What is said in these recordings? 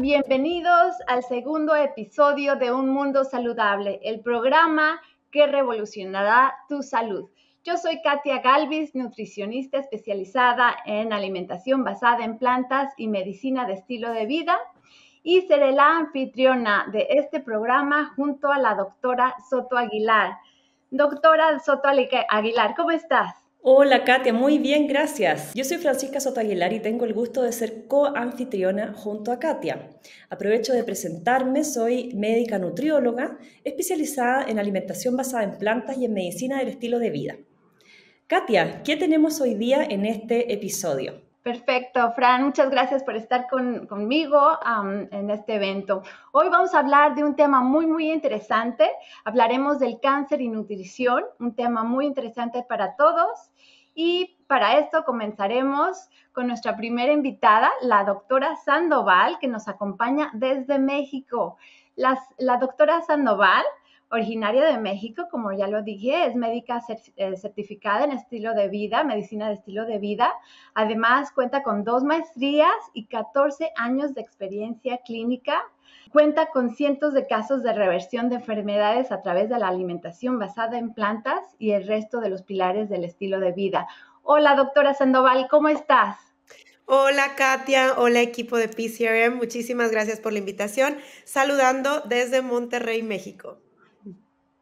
bienvenidos al segundo episodio de Un Mundo Saludable, el programa que revolucionará tu salud. Yo soy Katia Galvis, nutricionista especializada en alimentación basada en plantas y medicina de estilo de vida y seré la anfitriona de este programa junto a la doctora Soto Aguilar. Doctora Soto Aguilar, ¿cómo estás? Hola Katia, muy bien, gracias. Yo soy Francisca Sotaguilar y tengo el gusto de ser co-anfitriona junto a Katia. Aprovecho de presentarme, soy médica nutrióloga especializada en alimentación basada en plantas y en medicina del estilo de vida. Katia, ¿qué tenemos hoy día en este episodio? Perfecto, Fran, muchas gracias por estar conmigo en este evento. Hoy vamos a hablar de un tema muy, muy interesante. Hablaremos del cáncer y nutrición, un tema muy interesante para todos. Y para esto comenzaremos con nuestra primera invitada, la doctora Sandoval, que nos acompaña desde México. la doctora Sandoval originaria de México, como ya lo dije, es médica eh, certificada en estilo de vida, medicina de estilo de vida. Además, cuenta con dos maestrías y 14 años de experiencia clínica. Cuenta con cientos de casos de reversión de enfermedades a través de la alimentación basada en plantas y el resto de los pilares del estilo de vida. Hola, doctora Sandoval, ¿cómo estás? Hola Katia, hola equipo de PCRM, muchísimas gracias por la invitación. Saludando desde Monterrey, México.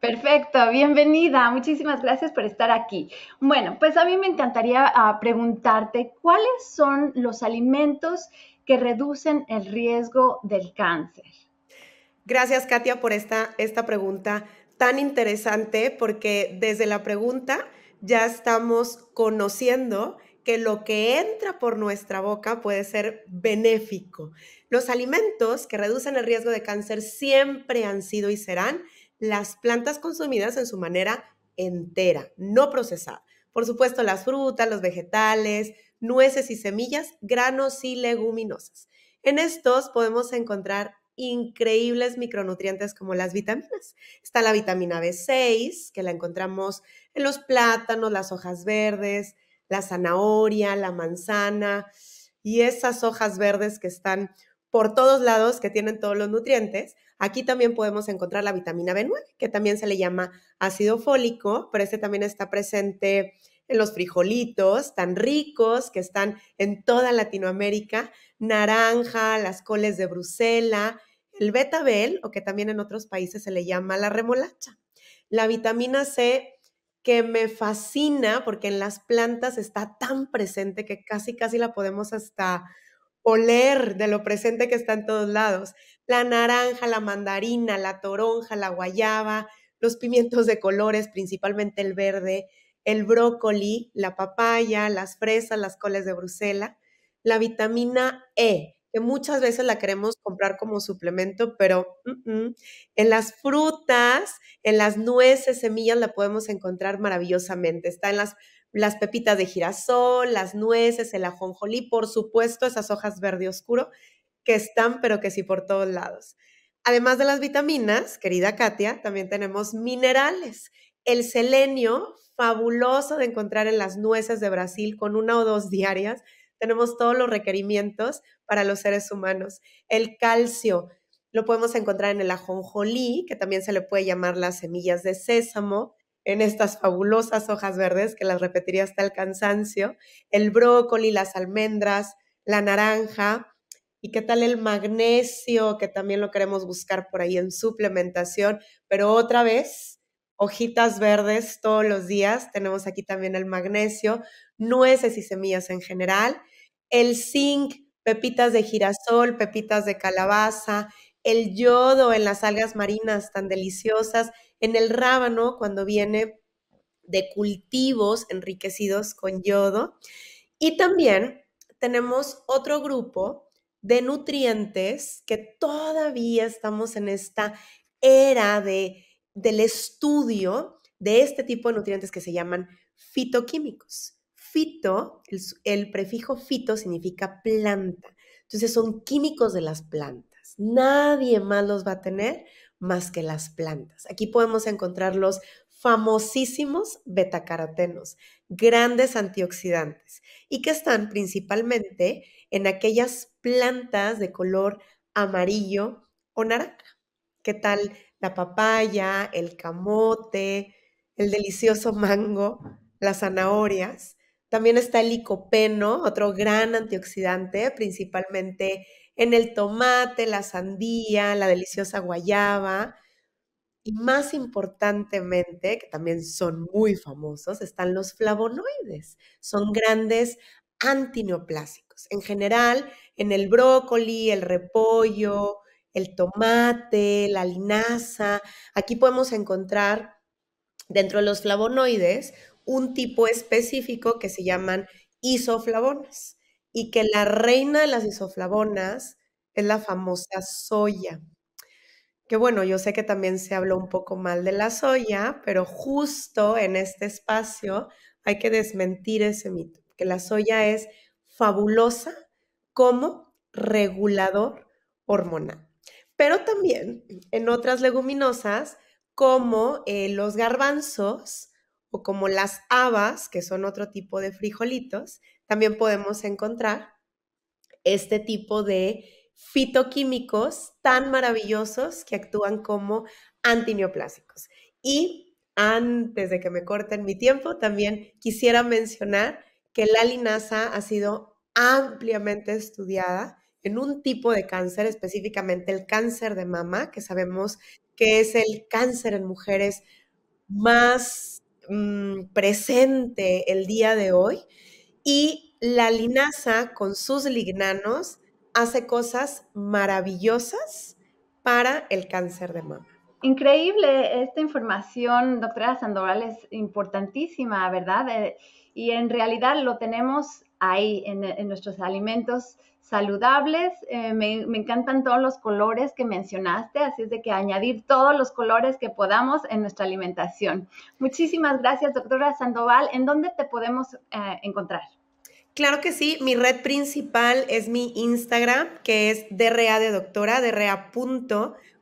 Perfecto, bienvenida. Muchísimas gracias por estar aquí. Bueno, pues a mí me encantaría ah, preguntarte cuáles son los alimentos que reducen el riesgo del cáncer. Gracias, Katia, por esta, esta pregunta tan interesante, porque desde la pregunta ya estamos conociendo que lo que entra por nuestra boca puede ser benéfico. Los alimentos que reducen el riesgo de cáncer siempre han sido y serán las plantas consumidas en su manera entera, no procesada. Por supuesto, las frutas, los vegetales, nueces y semillas, granos y leguminosas. En estos podemos encontrar increíbles micronutrientes como las vitaminas. Está la vitamina B6, que la encontramos en los plátanos, las hojas verdes, la zanahoria, la manzana y esas hojas verdes que están por todos lados, que tienen todos los nutrientes. Aquí también podemos encontrar la vitamina B9, que también se le llama ácido fólico, pero este también está presente en los frijolitos tan ricos que están en toda Latinoamérica, naranja, las coles de Bruselas, el betabel, o que también en otros países se le llama la remolacha. La vitamina C que me fascina porque en las plantas está tan presente que casi casi la podemos hasta oler de lo presente que está en todos lados la naranja, la mandarina, la toronja, la guayaba, los pimientos de colores, principalmente el verde, el brócoli, la papaya, las fresas, las coles de Bruselas, la vitamina E, que muchas veces la queremos comprar como suplemento, pero en las frutas, en las nueces, semillas la podemos encontrar maravillosamente. Está en las, las pepitas de girasol, las nueces, el ajonjolí, por supuesto, esas hojas verde oscuro están, pero que sí por todos lados. Además de las vitaminas, querida Katia, también tenemos minerales. El selenio, fabuloso de encontrar en las nueces de Brasil con una o dos diarias. Tenemos todos los requerimientos para los seres humanos. El calcio, lo podemos encontrar en el ajonjolí, que también se le puede llamar las semillas de sésamo, en estas fabulosas hojas verdes que las repetiría hasta el cansancio, el brócoli, las almendras, la naranja, ¿Y qué tal el magnesio? Que también lo queremos buscar por ahí en suplementación. Pero otra vez, hojitas verdes todos los días. Tenemos aquí también el magnesio, nueces y semillas en general. El zinc, pepitas de girasol, pepitas de calabaza. El yodo en las algas marinas tan deliciosas. En el rábano, cuando viene de cultivos enriquecidos con yodo. Y también tenemos otro grupo de nutrientes que todavía estamos en esta era del estudio de este tipo de nutrientes que se llaman fitoquímicos. Fito, el, prefijo fito significa planta. Entonces son químicos de las plantas. Nadie más los va a tener más que las plantas. Aquí podemos encontrar los famosísimos betacarotenos, grandes antioxidantes y que están principalmente en aquellas plantas de color amarillo o naranja. ¿Qué tal la papaya, el camote, el delicioso mango, las zanahorias? También está el licopeno, otro gran antioxidante, principalmente en el tomate, la sandía, la deliciosa guayaba, y más importantemente, que también son muy famosos, están los flavonoides. Son grandes antineoplásicos. En general, en el brócoli, el repollo, el tomate, la linaza, aquí podemos encontrar dentro de los flavonoides un tipo específico que se llaman isoflavonas y que la reina de las isoflavonas es la famosa soya que bueno, yo sé que también se habló un poco mal de la soya, pero justo en este espacio hay que desmentir ese mito, que la soya es fabulosa como regulador hormonal, pero también en otras leguminosas como eh, los garbanzos o como las habas, que son otro tipo de frijolitos, también podemos encontrar este tipo de fitoquímicos tan maravillosos que actúan como antineoplásicos. Y antes de que me corten mi tiempo, también quisiera mencionar que la linaza ha sido ampliamente estudiada en un tipo de cáncer, específicamente el cáncer de mama, que sabemos que es el cáncer en mujeres más mm, presente el día de hoy. Y la linaza con sus lignanos hace cosas maravillosas para el cáncer de mama. Increíble esta información, doctora Sandoval, es importantísima, ¿verdad? Eh, y en realidad lo tenemos ahí en, nuestros alimentos saludables. Eh, me, encantan todos los colores que mencionaste, así es de que añadir todos los colores que podamos en nuestra alimentación. Muchísimas gracias, doctora Sandoval. ¿En dónde te podemos eh, encontrar? Claro que sí, mi red principal es mi Instagram, que es DRA de doctora,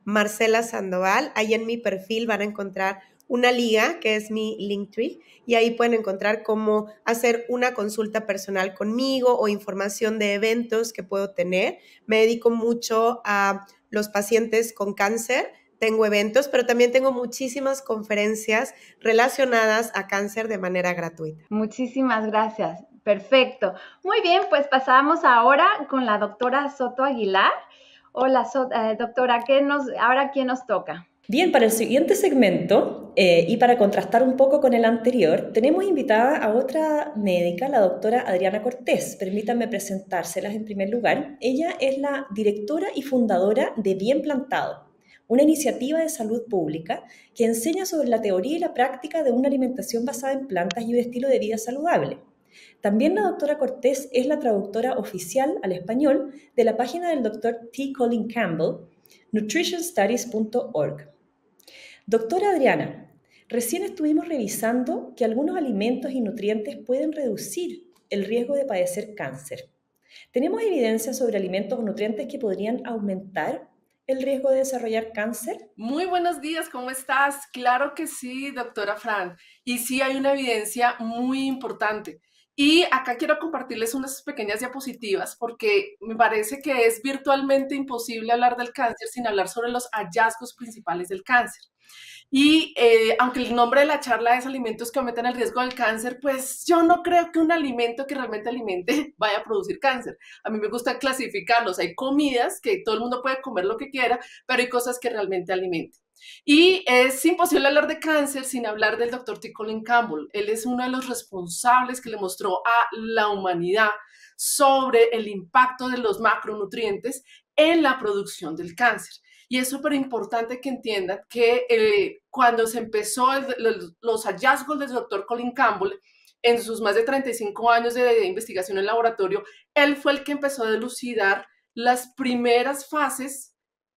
Marcela Sandoval. Ahí en mi perfil van a encontrar una liga que es mi Linktree y ahí pueden encontrar cómo hacer una consulta personal conmigo o información de eventos que puedo tener. Me dedico mucho a los pacientes con cáncer. Tengo eventos, pero también tengo muchísimas conferencias relacionadas a cáncer de manera gratuita. Muchísimas gracias. Perfecto. Muy bien, pues pasamos ahora con la doctora Soto Aguilar. Hola, eh, doctora, ¿qué nos, ahora quién nos toca? Bien, para el siguiente segmento eh, y para contrastar un poco con el anterior, tenemos invitada a otra médica, la doctora Adriana Cortés. Permítanme presentárselas en primer lugar. Ella es la directora y fundadora de Bien Plantado, una iniciativa de salud pública que enseña sobre la teoría y la práctica de una alimentación basada en plantas y un estilo de vida saludable. También la doctora Cortés es la traductora oficial al español de la página del doctor T. Colin Campbell, nutritionstudies.org. Doctora Adriana, recién estuvimos revisando que algunos alimentos y nutrientes pueden reducir el riesgo de padecer cáncer. ¿Tenemos evidencia sobre alimentos o nutrientes que podrían aumentar el riesgo de desarrollar cáncer? Muy buenos días, ¿cómo estás? Claro que sí, doctora Fran. Y sí hay una evidencia muy importante. Y acá quiero compartirles unas pequeñas diapositivas porque me parece que es virtualmente imposible hablar del cáncer sin hablar sobre los hallazgos principales del cáncer. Y eh, aunque el nombre de la charla es alimentos que aumentan el riesgo del cáncer, pues yo no creo que un alimento que realmente alimente vaya a producir cáncer. A mí me gusta clasificarlos. Hay comidas que todo el mundo puede comer lo que quiera, pero hay cosas que realmente alimenten. Y es imposible hablar de cáncer sin hablar del doctor T. Colin Campbell. Él es uno de los responsables que le mostró a la humanidad sobre el impacto de los macronutrientes en la producción del cáncer. Y es súper importante que entiendan que eh, cuando se empezó los hallazgos del doctor Colin Campbell, en sus más de 35 años de investigación en laboratorio, él fue el que empezó a delucidar las primeras fases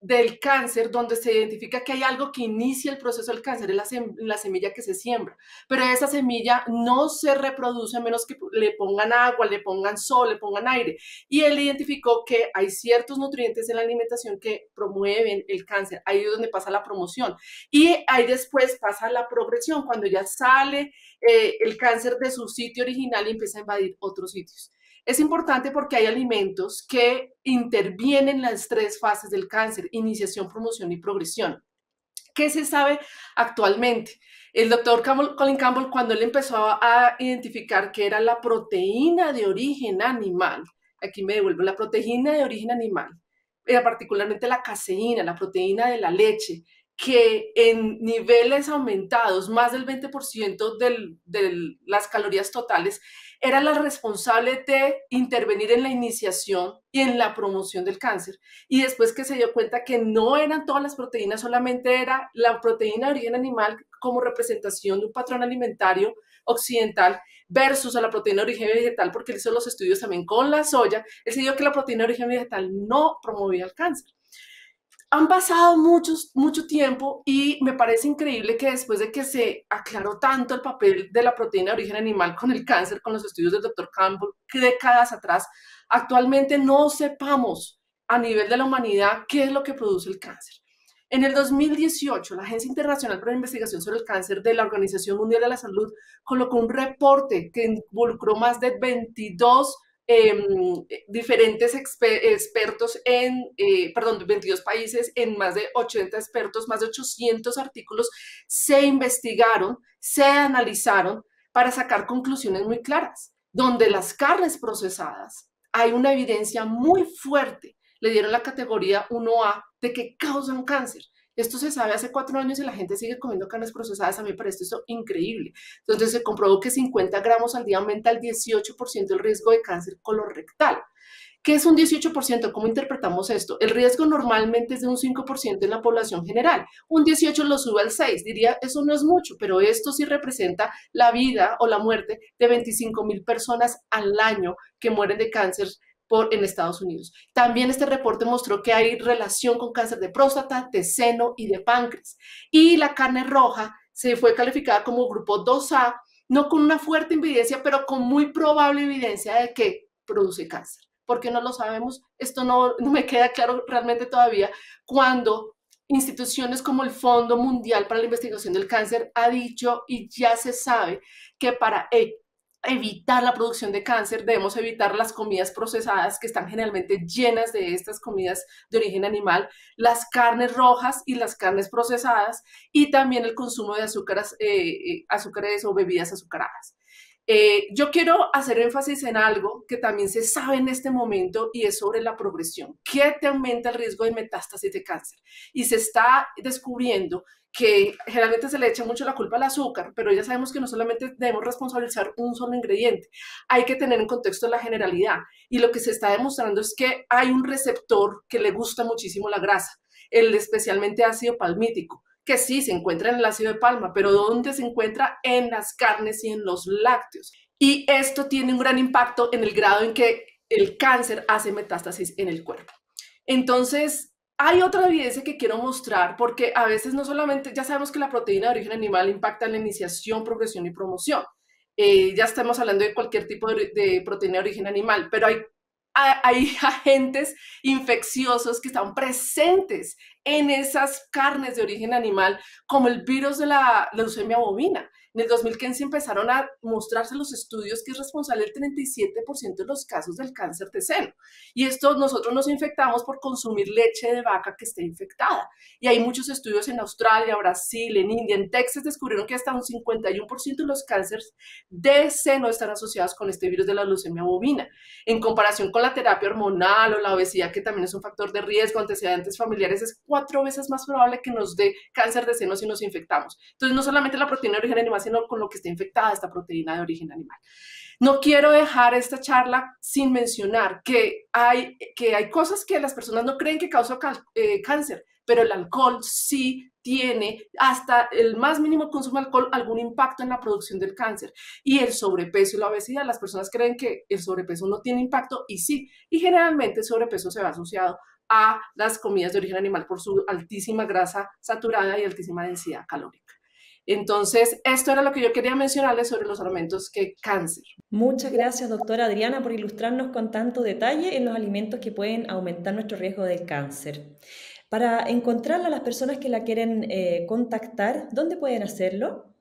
del cáncer, donde se identifica que hay algo que inicia el proceso del cáncer, es la, semilla que se siembra, pero esa semilla no se reproduce a menos que le pongan agua, le pongan sol, le pongan aire. Y él identificó que hay ciertos nutrientes en la alimentación que promueven el cáncer, ahí es donde pasa la promoción. Y ahí después pasa la progresión, cuando ya sale eh, el cáncer de su sitio original y empieza a invadir otros sitios. Es importante porque hay alimentos que intervienen en las tres fases del cáncer, iniciación, promoción y progresión. ¿Qué se sabe actualmente? El doctor Colin Campbell, cuando él empezó a identificar que era la proteína de origen animal, aquí me devuelvo, la proteína de origen animal, era eh, particularmente la caseína, la proteína de la leche, que en niveles aumentados, más del 20% de las calorías totales, era la responsable de intervenir en la iniciación y en la promoción del cáncer. Y después que se dio cuenta que no eran todas las proteínas, solamente era la proteína de origen animal como representación de un patrón alimentario occidental versus a la proteína de origen vegetal, porque él hizo los estudios también con la soya, él se dio que la proteína de origen vegetal no promovía el cáncer han pasado muchos, mucho tiempo y me parece increíble que después de que se aclaró tanto el papel de la proteína de origen animal con el cáncer, con los estudios del doctor Campbell décadas atrás, actualmente no sepamos a nivel de la humanidad qué es lo que produce el cáncer. En el 2018, la Agencia Internacional para la Investigación sobre el Cáncer de la Organización Mundial de la Salud colocó un reporte que involucró más de 22 eh, diferentes expertos en, eh, perdón, 22 países, en más de 80 expertos, más de 800 artículos, se investigaron, se analizaron para sacar conclusiones muy claras, donde las carnes procesadas hay una evidencia muy fuerte, le dieron la categoría 1A de que causan cáncer. Esto se sabe hace cuatro años y la gente sigue comiendo carnes procesadas. A mí me parece esto increíble. Entonces se comprobó que 50 gramos al día aumenta el 18% el riesgo de cáncer colorectal. ¿Qué es un 18%? ¿Cómo interpretamos esto? El riesgo normalmente es de un 5% en la población general. Un 18 lo sube al 6. Diría, eso no es mucho, pero esto sí representa la vida o la muerte de 25 mil personas al año que mueren de cáncer en Estados Unidos. También este reporte mostró que hay relación con cáncer de próstata, de seno y de páncreas. Y la carne roja se fue calificada como grupo 2A, no con una fuerte evidencia, pero con muy probable evidencia de que produce cáncer. ¿Por qué no lo sabemos? Esto no, no me queda claro realmente todavía cuando instituciones como el Fondo Mundial para la Investigación del Cáncer ha dicho y ya se sabe que para evitar la producción de cáncer, debemos evitar las comidas procesadas que están generalmente llenas de estas comidas de origen animal, las carnes rojas y las carnes procesadas y también el consumo de azúcares, eh, eh, azúcares o bebidas azucaradas. Eh, yo quiero hacer énfasis en algo que también se sabe en este momento y es sobre la progresión. que te aumenta el riesgo de metástasis de cáncer? Y se está descubriendo que generalmente se le echa mucho la culpa al azúcar, pero ya sabemos que no solamente debemos responsabilizar un solo ingrediente, hay que tener en contexto la generalidad. Y lo que se está demostrando es que hay un receptor que le gusta muchísimo la grasa, el especialmente ácido palmítico, que sí se encuentra en el ácido de palma, pero ¿dónde se encuentra? En las carnes y en los lácteos. Y esto tiene un gran impacto en el grado en que el cáncer hace metástasis en el cuerpo. Entonces, hay otra evidencia que quiero mostrar porque a veces no solamente, ya sabemos que la proteína de origen animal impacta en la iniciación, progresión y promoción. Eh, ya estamos hablando de cualquier tipo de, proteína de origen animal, pero hay, hay, agentes infecciosos que están presentes en esas carnes de origen animal, como el virus de la leucemia bovina, en el 2015 empezaron a mostrarse los estudios que es responsable el 37% de los casos del cáncer de seno. Y esto nosotros nos infectamos por consumir leche de vaca que esté infectada. Y hay muchos estudios en Australia, Brasil, en India, en Texas, descubrieron que hasta un 51% de los cánceres de seno están asociados con este virus de la leucemia bovina. En comparación con la terapia hormonal o la obesidad, que también es un factor de riesgo, antecedentes familiares, es cuatro veces más probable que nos dé cáncer de seno si nos infectamos. Entonces, no solamente la proteína de origen animal, con lo que está infectada esta proteína de origen animal. No quiero dejar esta charla sin mencionar que hay, que hay cosas que las personas no creen que causan eh, cáncer, pero el alcohol sí tiene hasta el más mínimo consumo de alcohol algún impacto en la producción del cáncer. Y el sobrepeso y la obesidad, las personas creen que el sobrepeso no tiene impacto y sí, y generalmente el sobrepeso se va asociado a las comidas de origen animal por su altísima grasa saturada y altísima densidad calórica. Entonces, esto era lo que yo quería mencionarles sobre los alimentos que cáncer. Muchas gracias, doctora Adriana, por ilustrarnos con tanto detalle en los alimentos que pueden aumentar nuestro riesgo de cáncer. Para encontrarla a las personas que la quieren eh, contactar, ¿dónde pueden hacerlo?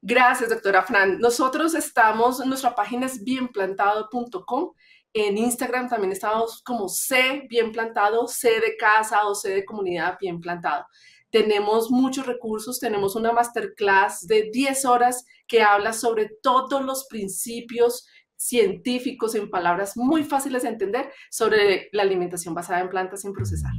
Gracias, doctora Fran. Nosotros estamos, nuestra página es bienplantado.com. En Instagram también estamos como C Bien Plantado, C de casa o C de comunidad Bien Plantado tenemos muchos recursos, tenemos una masterclass de 10 horas que habla sobre todos los principios científicos en palabras muy fáciles de entender sobre la alimentación basada en plantas sin procesar.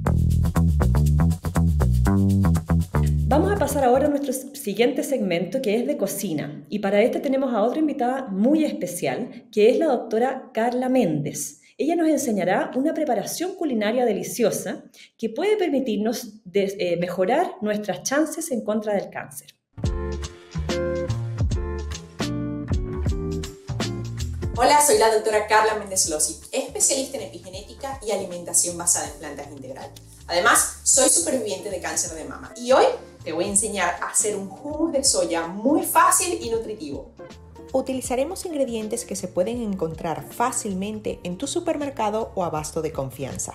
Vamos a pasar ahora a nuestro siguiente segmento que es de cocina y para este tenemos a otra invitada muy especial que es la doctora Carla Méndez. Ella nos enseñará una preparación culinaria deliciosa que puede permitirnos eh, mejorar nuestras chances en contra del cáncer. Hola, soy la doctora Carla Méndez Lossi, especialista en epigenética y alimentación basada en plantas integral. Además, soy superviviente de cáncer de mama y hoy te voy a enseñar a hacer un jugo de soya muy fácil y nutritivo utilizaremos ingredientes que se pueden encontrar fácilmente en tu supermercado o abasto de confianza.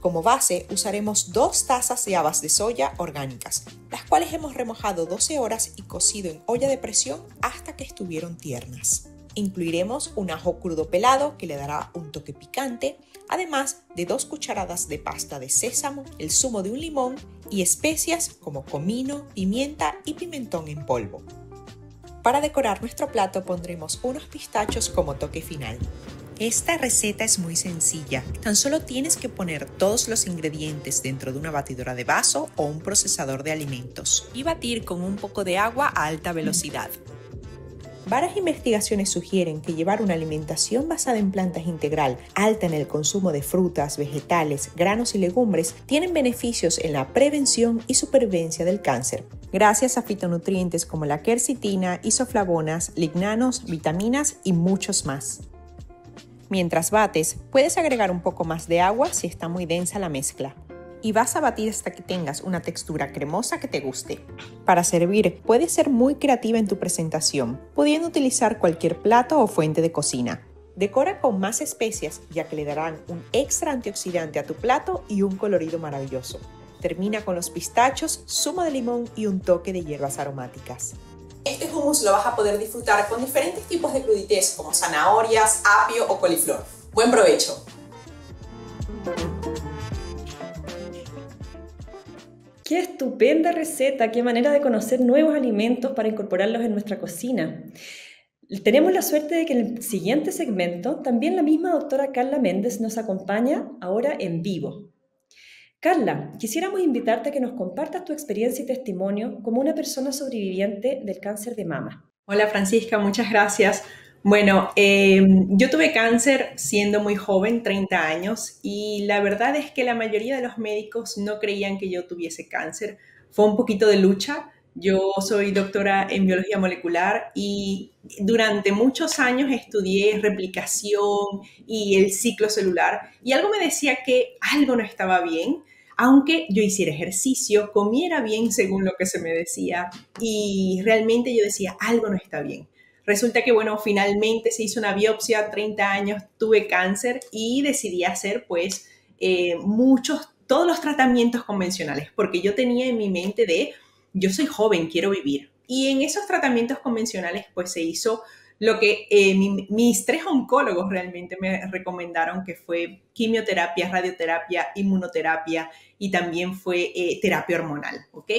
Como base usaremos dos tazas de habas de soya orgánicas, las cuales hemos remojado 12 horas y cocido en olla de presión hasta que estuvieron tiernas. Incluiremos un ajo crudo pelado que le dará un toque picante, además de dos cucharadas de pasta de sésamo, el zumo de un limón y especias como comino, pimienta y pimentón en polvo. Para decorar nuestro plato pondremos unos pistachos como toque final. Esta receta es muy sencilla, tan solo tienes que poner todos los ingredientes dentro de una batidora de vaso o un procesador de alimentos y batir con un poco de agua a alta velocidad. Varias investigaciones sugieren que llevar una alimentación basada en plantas integral, alta en el consumo de frutas, vegetales, granos y legumbres, tienen beneficios en la prevención y supervivencia del cáncer. Gracias a fitonutrientes como la quercitina, isoflavonas, lignanos, vitaminas y muchos más. Mientras bates, puedes agregar un poco más de agua si está muy densa la mezcla y vas a batir hasta que tengas una textura cremosa que te guste. Para servir, puedes ser muy creativa en tu presentación, pudiendo utilizar cualquier plato o fuente de cocina. Decora con más especias ya que le darán un extra antioxidante a tu plato y un colorido maravilloso. Termina con los pistachos, zumo de limón y un toque de hierbas aromáticas. Este hummus lo vas a poder disfrutar con diferentes tipos de crudités como zanahorias, apio o coliflor. ¡Buen provecho! Qué estupenda receta, qué manera de conocer nuevos alimentos para incorporarlos en nuestra cocina. Tenemos la suerte de que en el siguiente segmento también la misma doctora Carla Méndez nos acompaña ahora en vivo. Carla, quisiéramos invitarte a que nos compartas tu experiencia y testimonio como una persona sobreviviente del cáncer de mama. Hola Francisca, muchas gracias. Bueno, em, yo tuve cáncer siendo muy joven, 30 años, y la verdad es que la mayoría de los médicos no creían que yo tuviese cáncer. Fue un poquito de lucha. Yo soy doctora en biología molecular y durante muchos años estudié replicación y el ciclo celular y algo me decía que algo no estaba bien, aunque yo hiciera ejercicio, comiera bien según lo que se me decía y realmente yo decía algo no está bien. Resulta que, bueno, finalmente se hizo una biopsia, 30 años, tuve cáncer y decidí hacer pues eh, muchos, todos los tratamientos convencionales, porque yo tenía en mi mente de, yo soy joven, quiero vivir. Y en esos tratamientos convencionales pues se hizo lo que eh, mis tres oncólogos realmente me recomendaron, que fue quimioterapia, radioterapia, inmunoterapia y también fue eh, terapia hormonal, ¿ok?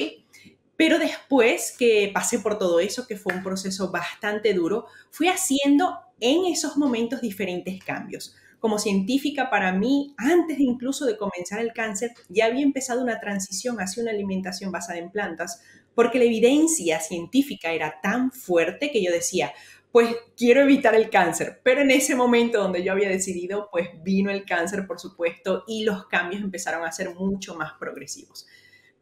Pero después que pasé por todo eso, que fue un proceso bastante duro, fui haciendo en esos momentos diferentes cambios. Como científica, para mí, antes incluso de comenzar el cáncer, ya había empezado una transición hacia una alimentación basada en plantas, porque la evidencia científica era tan fuerte que yo decía, pues quiero evitar el cáncer. Pero en ese momento donde yo había decidido, pues vino el cáncer, por supuesto, y los cambios empezaron a ser mucho más progresivos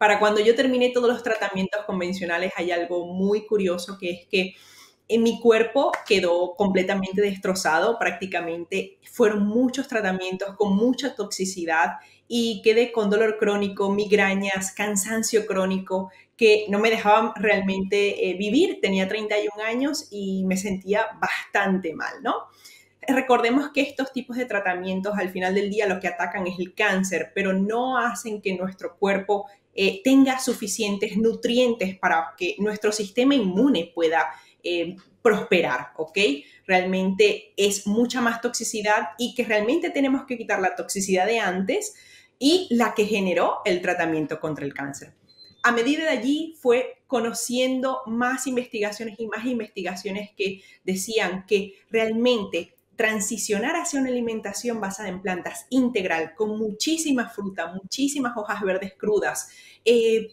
para cuando yo terminé todos los tratamientos convencionales hay algo muy curioso que es que en mi cuerpo quedó completamente destrozado, prácticamente fueron muchos tratamientos con mucha toxicidad y quedé con dolor crónico, migrañas, cansancio crónico que no me dejaban realmente eh, vivir. Tenía 31 años y me sentía bastante mal, ¿no? Recordemos que estos tipos de tratamientos al final del día lo que atacan es el cáncer, pero no hacen que nuestro cuerpo eh, tenga suficientes nutrientes para que nuestro sistema inmune pueda eh, prosperar, ¿ok? Realmente es mucha más toxicidad y que realmente tenemos que quitar la toxicidad de antes y la que generó el tratamiento contra el cáncer. A medida de allí fue conociendo más investigaciones y más investigaciones que decían que realmente transicionar hacia una alimentación basada en plantas integral, con muchísimas fruta, muchísimas hojas verdes crudas, eh,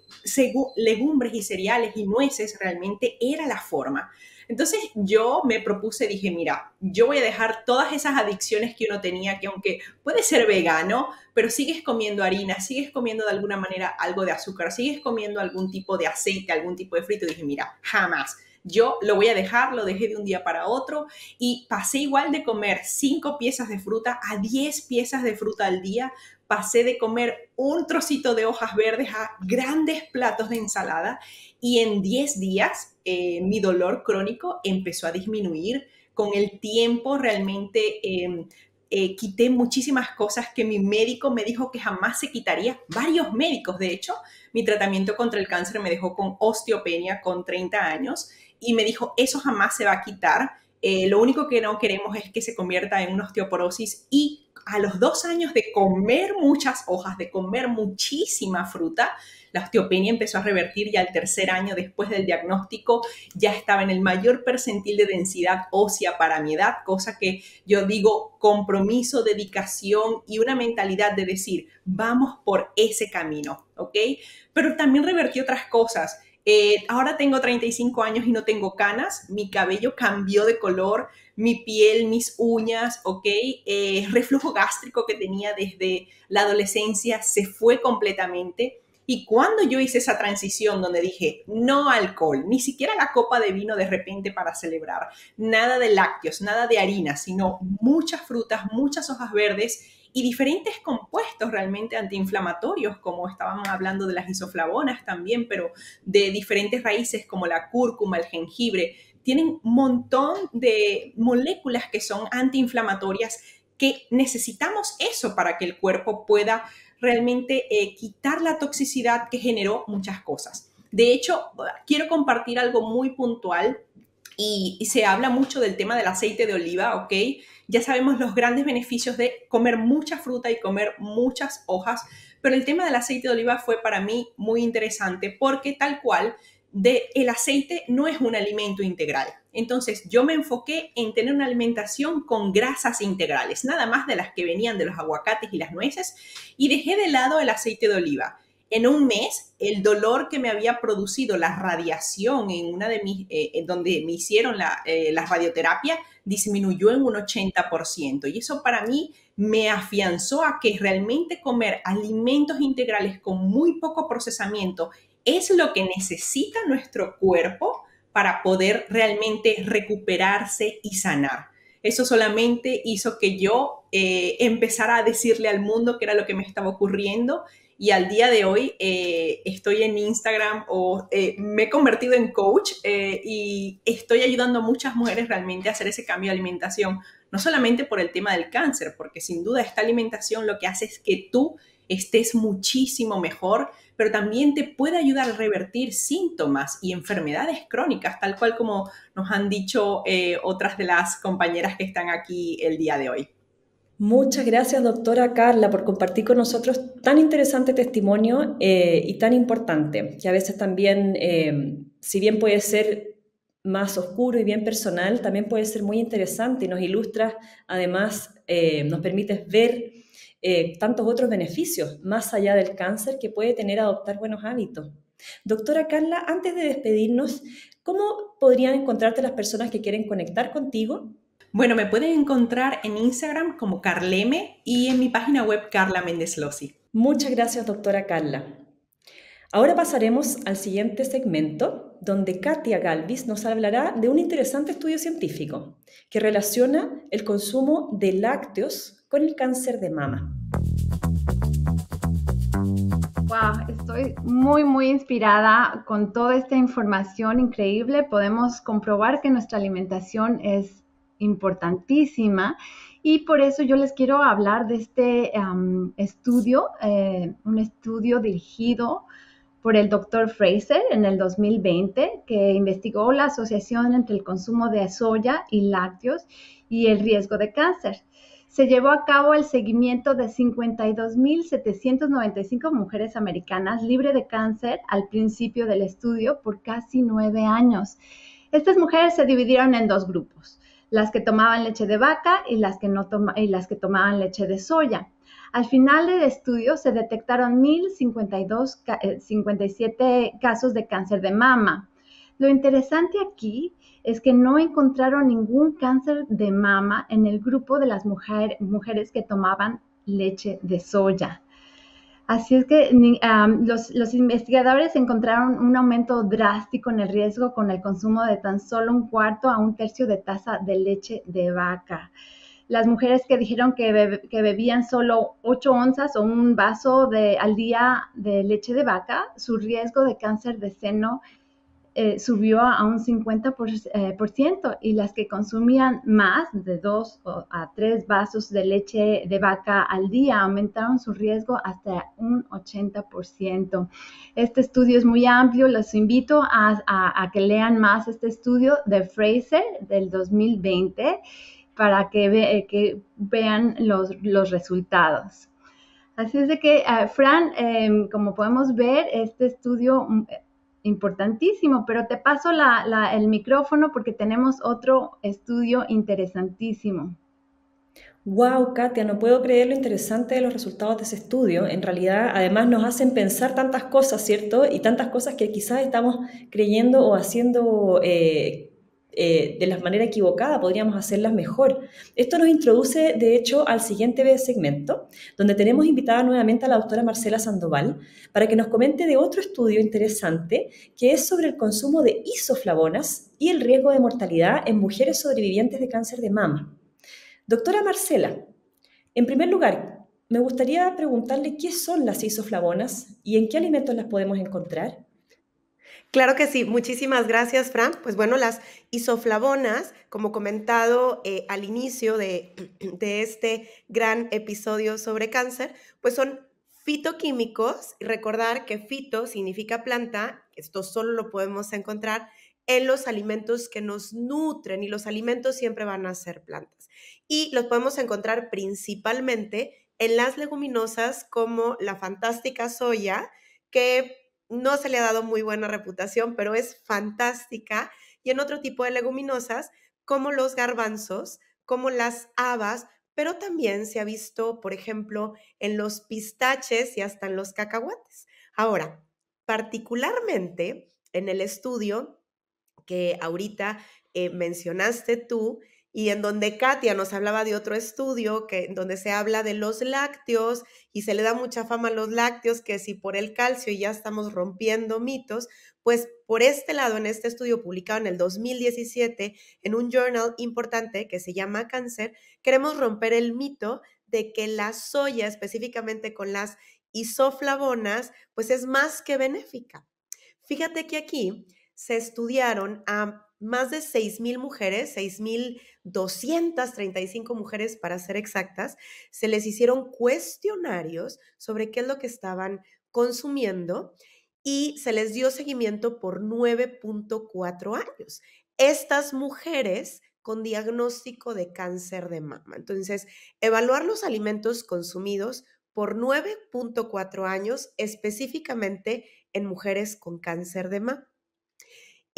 legumbres y cereales y nueces, realmente era la forma. Entonces yo me propuse, dije, mira, yo voy a dejar todas esas adicciones que uno tenía, que aunque puede ser vegano, pero sigues comiendo harina, sigues comiendo de alguna manera algo de azúcar, sigues comiendo algún tipo de aceite, algún tipo de frito. Dije, mira, jamás yo lo voy a dejar, lo dejé de un día para otro y pasé igual de comer cinco piezas de fruta a diez piezas de fruta al día. Pasé de comer un trocito de hojas verdes a grandes platos de ensalada y en diez días eh, mi dolor crónico empezó a disminuir. Con el tiempo realmente em, eh, quité muchísimas cosas que mi médico me dijo que jamás se quitaría. Varios médicos, de hecho, mi tratamiento contra el cáncer me dejó con osteopenia con 30 años y me dijo, eso jamás se va a quitar. Eh, lo único que no queremos es que se convierta en una osteoporosis y a los dos años de comer muchas hojas, de comer muchísima fruta, la osteopenia empezó a revertir y al tercer año después del diagnóstico ya estaba en el mayor percentil de densidad ósea para mi edad, cosa que yo digo compromiso, dedicación y una mentalidad de decir, vamos por ese camino, ¿ok? Pero también revertí otras cosas eh, ahora tengo 35 años y no tengo canas, mi cabello cambió de color, mi piel, mis uñas, ¿ok? Eh, reflujo gástrico que tenía desde la adolescencia se fue completamente. Y cuando yo hice esa transición donde dije, no alcohol, ni siquiera la copa de vino de repente para celebrar, nada de lácteos, nada de harina, sino muchas frutas, muchas hojas verdes y diferentes compuestos realmente antiinflamatorios, como estábamos hablando de las isoflavonas también, pero de diferentes raíces como la cúrcuma, el jengibre, tienen un montón de moléculas que son antiinflamatorias que necesitamos eso para que el cuerpo pueda realmente eh, quitar la toxicidad que generó muchas cosas. De hecho, quiero compartir algo muy puntual y, se habla mucho del tema del aceite de oliva, ¿ok? Ya sabemos los grandes beneficios de comer mucha fruta y comer muchas hojas, pero el tema del aceite de oliva fue para mí muy interesante porque tal cual, de el aceite no es un alimento integral. Entonces yo me enfoqué en tener una alimentación con grasas integrales, nada más de las que venían de los aguacates y las nueces, y dejé de lado el aceite de oliva. En un mes, el dolor que me había producido la radiación en una de mis, eh, donde me hicieron eh, la, radioterapia, disminuyó en un 80%. Y eso para mí me afianzó a que realmente comer alimentos integrales con muy poco procesamiento es lo que necesita nuestro cuerpo para poder realmente recuperarse y sanar. Eso solamente hizo que yo eh, empezara a decirle al mundo que era lo que me estaba ocurriendo y al día de hoy eh, estoy en Instagram o eh, me he convertido en coach eh, y estoy ayudando a muchas mujeres realmente a hacer ese cambio de alimentación, no solamente por el tema del cáncer, porque sin duda esta alimentación lo que hace es que tú estés muchísimo mejor, pero también te puede ayudar a revertir síntomas y enfermedades crónicas, tal cual como nos han dicho otras de las compañeras que están aquí el día de hoy. Muchas gracias, doctora Carla, por compartir con nosotros tan interesante testimonio eh, y tan importante, que a veces también, eh, si bien puede ser más oscuro y bien personal, también puede ser muy interesante y nos ilustra, además, eh, nos permite ver tantos otros beneficios más allá del cáncer que puede tener adoptar buenos hábitos. Doctora Carla, antes de despedirnos, ¿cómo podrían encontrarte las personas que quieren conectar contigo bueno, me pueden encontrar en Instagram como Carleme y en mi página web Carla Méndez Lossi. Muchas gracias, doctora Carla. Ahora pasaremos al siguiente segmento, donde Katia Galvis nos hablará de un interesante estudio científico que relaciona el consumo de lácteos con el cáncer de mama. Wow, estoy muy, muy inspirada con toda esta información increíble. Podemos comprobar que nuestra alimentación es importantísima y por eso yo les quiero hablar de este estudio, eh, un estudio dirigido por el doctor Fraser en el 2020, que investigó la asociación entre el consumo de soya y lácteos y el riesgo de cáncer. Se llevó a cabo el seguimiento de 52.795 mujeres americanas libres de cáncer al principio del estudio por casi nueve años. Estas mujeres se dividieron en dos grupos las que tomaban leche de vaca y las que, no y las que tomaban leche de soya. Al final del estudio se detectaron 1.057 eh, casos de cáncer de mama. Lo interesante aquí es que no encontraron ningún cáncer de mama en el grupo de las mujeres que tomaban leche de soya. Así es que los, investigadores encontraron un aumento drástico en el riesgo con el consumo de tan solo un cuarto a un tercio de taza de leche de vaca. Las mujeres que dijeron que, bebían solo 8 onzas o un vaso al día de leche de vaca, su riesgo de cáncer de seno eh, subió a un 50%, eh, y las que consumían más de dos a tres vasos de leche de vaca al día aumentaron su riesgo hasta un 80%. Este estudio es muy amplio, los invito a, que lean más este estudio de Fraser del 2020 para que, eh, vean los, resultados. Así es de que, Fran, como podemos ver, este estudio mm, importantísimo, pero te paso el micrófono porque tenemos otro estudio interesantísimo. Wow, Katia, no puedo creer lo interesante de los resultados de ese estudio. En realidad, además nos hacen pensar tantas cosas, ¿cierto? Y tantas cosas que quizás estamos creyendo o haciendo eh, eh, de la manera equivocada, podríamos hacerlas mejor. Esto nos introduce, de hecho, al siguiente segmento, donde tenemos invitada nuevamente a la doctora Marcela Sandoval para que nos comente de otro estudio interesante que es sobre el consumo de isoflavonas y el riesgo de mortalidad en mujeres sobrevivientes de cáncer de mama. Doctora Marcela, en primer lugar, me gustaría preguntarle qué son las isoflavonas y en qué alimentos las podemos encontrar. Claro que sí, muchísimas gracias, Fran. Pues bueno, las isoflavonas, como comentado eh, al inicio de, de este gran episodio sobre cáncer, pues son fitoquímicos. Recordar que fito significa planta, esto solo lo podemos encontrar en los alimentos que nos nutren y los alimentos siempre van a ser plantas. Y los podemos encontrar principalmente en las leguminosas como la fantástica soya, que no se le ha dado muy buena reputación, pero es fantástica. Y en otro tipo de leguminosas, como los garbanzos, como las habas, pero también se ha visto, por ejemplo, en los pistaches y hasta en los cacahuates. Ahora, particularmente en el estudio que ahorita eh, mencionaste tú, y en donde Katia nos hablaba de otro estudio que en donde se habla de los lácteos y se le da mucha fama a los lácteos que si por el calcio ya estamos rompiendo mitos, pues por este lado en este estudio publicado en el 2017 en un journal importante que se llama Cáncer, queremos romper el mito de que la soya específicamente con las isoflavonas pues es más que benéfica. Fíjate que aquí se estudiaron a más de 6.000 mujeres, 6.235 mujeres para ser exactas, se les hicieron cuestionarios sobre qué es lo que estaban consumiendo y se les dio seguimiento por 9.4 años. Estas mujeres con diagnóstico de cáncer de mama. Entonces, evaluar los alimentos consumidos por 9.4 años específicamente en mujeres con cáncer de mama.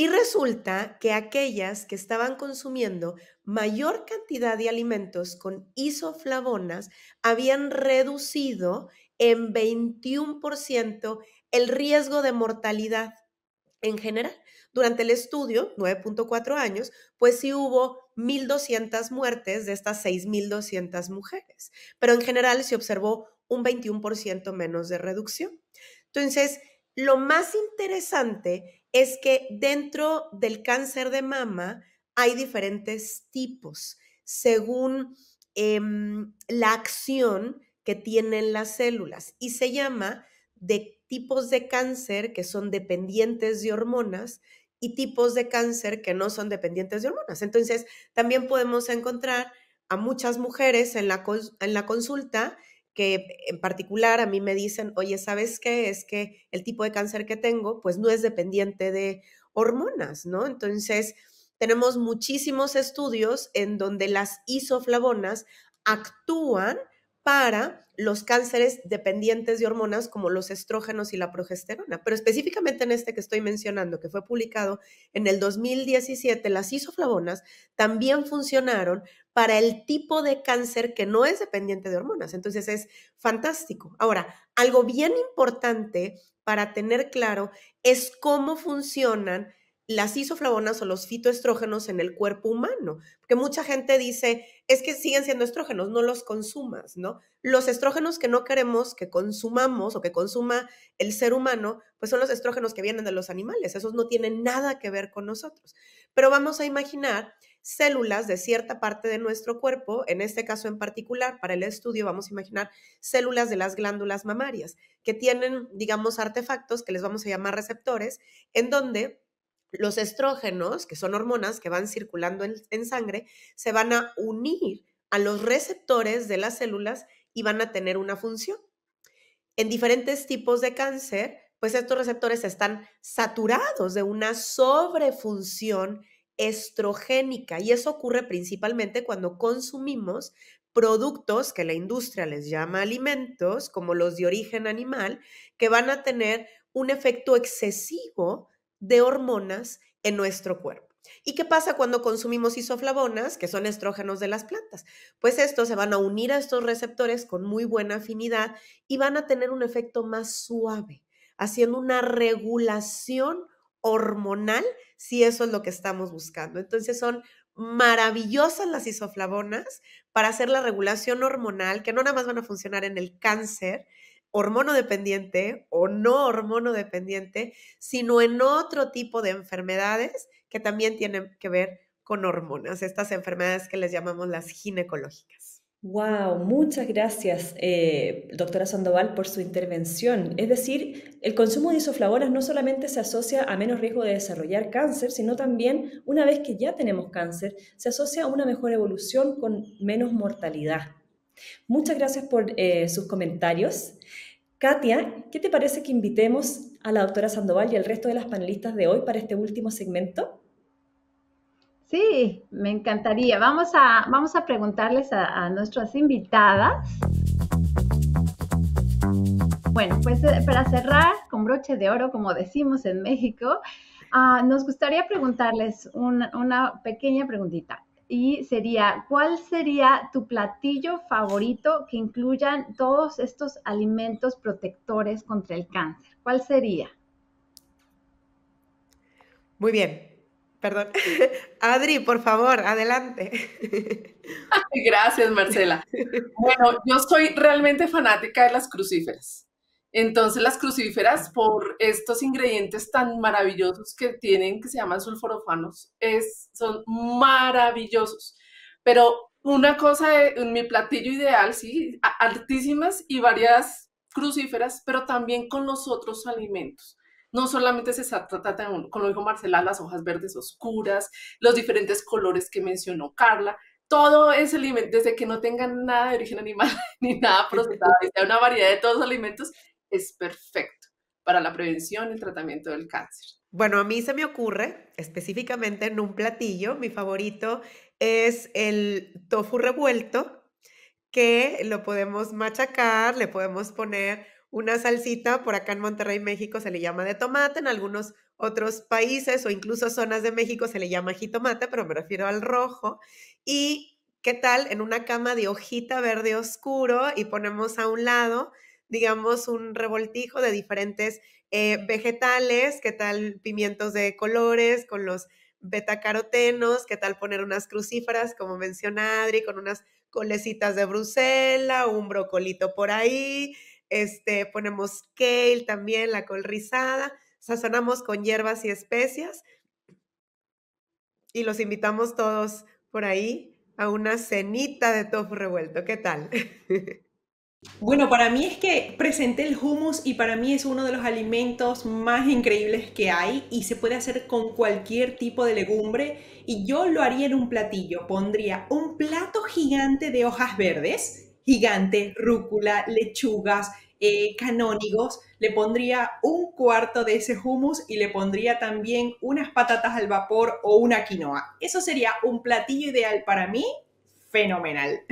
Y resulta que aquellas que estaban consumiendo mayor cantidad de alimentos con isoflavonas habían reducido en 21% el riesgo de mortalidad en general. Durante el estudio, 9.4 años, pues sí hubo 1.200 muertes de estas 6.200 mujeres, pero en general se observó un 21% menos de reducción. Entonces, lo más interesante es que dentro del cáncer de mama hay diferentes tipos según em, la acción que tienen las células y se llama de tipos de cáncer que son dependientes de hormonas y tipos de cáncer que no son dependientes de hormonas. Entonces, también podemos encontrar a muchas mujeres en la, en la consulta que en particular a mí me dicen, oye, ¿sabes qué? Es que el tipo de cáncer que tengo, pues no es dependiente de hormonas, ¿no? Entonces, tenemos muchísimos estudios en donde las isoflavonas actúan para los cánceres dependientes de hormonas como los estrógenos y la progesterona. Pero específicamente en este que estoy mencionando, que fue publicado en el 2017, las isoflavonas también funcionaron para el tipo de cáncer que no es dependiente de hormonas. Entonces es fantástico. Ahora, algo bien importante para tener claro es cómo funcionan las isoflavonas o los fitoestrógenos en el cuerpo humano. Porque mucha gente dice, es que siguen siendo estrógenos, no los consumas, ¿no? Los estrógenos que no queremos que consumamos o que consuma el ser humano, pues son los estrógenos que vienen de los animales, esos no tienen nada que ver con nosotros. Pero vamos a imaginar células de cierta parte de nuestro cuerpo, en este caso en particular, para el estudio vamos a imaginar células de las glándulas mamarias, que tienen, digamos, artefactos que les vamos a llamar receptores, en donde los estrógenos, que son hormonas que van circulando en, sangre, se van a unir a los receptores de las células y van a tener una función. En diferentes tipos de cáncer, pues estos receptores están saturados de una sobrefunción estrogénica y eso ocurre principalmente cuando consumimos productos que la industria les llama alimentos, como los de origen animal, que van a tener un efecto excesivo de hormonas en nuestro cuerpo. ¿Y qué pasa cuando consumimos isoflavonas, que son estrógenos de las plantas? Pues estos se van a unir a estos receptores con muy buena afinidad y van a tener un efecto más suave, haciendo una regulación hormonal, si eso es lo que estamos buscando. Entonces son maravillosas las isoflavonas para hacer la regulación hormonal, que no nada más van a funcionar en el cáncer, hormono dependiente o no hormono dependiente, sino en otro tipo de enfermedades que también tienen que ver con hormonas, estas enfermedades que les llamamos las ginecológicas. Wow, muchas gracias, eh, doctora Sandoval, por su intervención. Es decir, el consumo de isoflavonas no solamente se asocia a menos riesgo de desarrollar cáncer, sino también, una vez que ya tenemos cáncer, se asocia a una mejor evolución con menos mortalidad. Muchas gracias por eh, sus comentarios. Katia, ¿qué te parece que invitemos a la doctora Sandoval y al resto de las panelistas de hoy para este último segmento? Sí, me encantaría. Vamos a, vamos a preguntarles a, nuestras invitadas. Bueno, pues eh, para cerrar con broche de oro, como decimos en México, ah, nos gustaría preguntarles una pequeña preguntita y sería, ¿cuál sería tu platillo favorito que incluyan todos estos alimentos protectores contra el cáncer? ¿Cuál sería? Muy bien, perdón. Adri, por favor, adelante. Gracias, Marcela. Bueno, yo soy realmente fanática de las crucíferas. Entonces las crucíferas, por estos ingredientes tan maravillosos que tienen, que se llaman sulforofanos, son maravillosos. Pero una cosa, en mi platillo ideal, sí, altísimas y varias crucíferas, pero también con los otros alimentos. No solamente se trata, como dijo Marcela, las hojas verdes oscuras, los diferentes colores que mencionó Carla, todo ese alimento, desde que no tengan nada de origen animal ni nada procesado, sea una variedad de todos los alimentos, es perfecto para la prevención y el tratamiento del cáncer. Bueno, a mí se me ocurre específicamente en un platillo, mi favorito es el tofu revuelto, que lo podemos machacar, le podemos poner una salsita, por acá en Monterrey, México, se le llama de tomate, en algunos otros países o incluso zonas de México se le llama jitomate, pero me refiero al rojo. ¿Y qué tal en una cama de hojita verde oscuro y ponemos a un lado digamos, un revoltijo de diferentes eh, vegetales, qué tal pimientos de colores con los betacarotenos, qué tal poner unas crucíferas, como menciona Adri, con unas colecitas de brusela un brocolito por ahí, este, ponemos kale también, la col rizada, sazonamos con hierbas y especias y los invitamos todos por ahí a una cenita de tofu revuelto. ¿Qué tal? Bueno, para mí es que presenté el hummus y para mí es uno de los alimentos más increíbles que hay y se puede hacer con cualquier tipo de legumbre y yo lo haría en un platillo. Pondría un plato gigante de hojas verdes, gigante, rúcula, lechugas, eh, canónigos. Le pondría un cuarto de ese hummus y le pondría también unas patatas al vapor o una quinoa. Eso sería un platillo ideal para mí, fenomenal.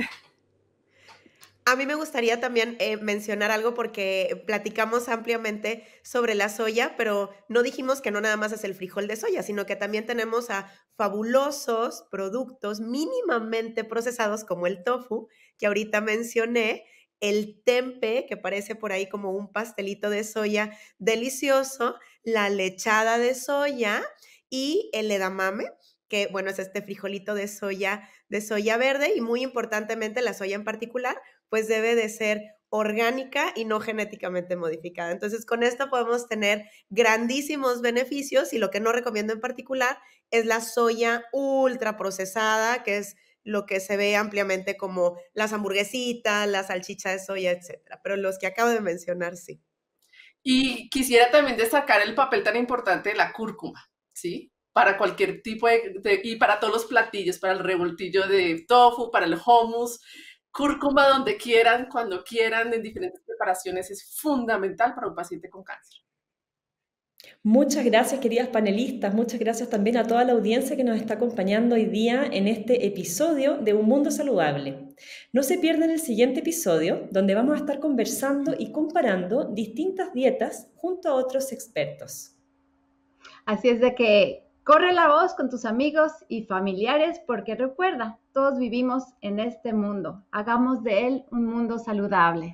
A mí me gustaría también eh, mencionar algo porque platicamos ampliamente sobre la soya, pero no dijimos que no nada más es el frijol de soya, sino que también tenemos a fabulosos productos mínimamente procesados como el tofu, que ahorita mencioné, el tempe, que parece por ahí como un pastelito de soya delicioso, la lechada de soya y el edamame, que bueno, es este frijolito de soya, de soya verde y muy importantemente la soya en particular, pues debe de ser orgánica y no genéticamente modificada. Entonces, con esto podemos tener grandísimos beneficios y lo que no recomiendo en particular es la soya ultra procesada, que es lo que se ve ampliamente como las hamburguesitas, la salchicha de soya, etcétera. Pero los que acabo de mencionar, sí. Y quisiera también destacar el papel tan importante de la cúrcuma, ¿sí? Para cualquier tipo de y para todos los platillos, para el revoltillo de tofu, para el hummus, cúrcuma donde quieran, cuando quieran, en diferentes preparaciones, es fundamental para un paciente con cáncer. Muchas gracias, queridas panelistas. Muchas gracias también a toda la audiencia que nos está acompañando hoy día en este episodio de Un Mundo Saludable. No se pierdan el siguiente episodio, donde vamos a estar conversando y comparando distintas dietas junto a otros expertos. Así es de que Corre la voz con tus amigos y familiares porque recuerda, todos vivimos en este mundo. Hagamos de él un mundo saludable.